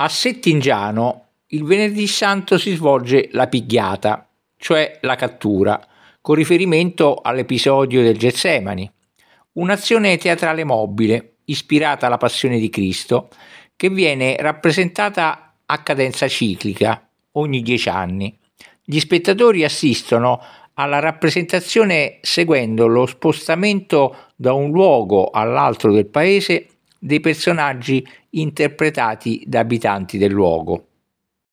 A Settingiano il venerdì santo si svolge la pigliata, cioè la cattura, con riferimento all'episodio del Getsemani, un'azione teatrale mobile ispirata alla passione di Cristo che viene rappresentata a cadenza ciclica ogni dieci anni. Gli spettatori assistono alla rappresentazione seguendo lo spostamento da un luogo all'altro del paese dei personaggi interpretati da abitanti del luogo.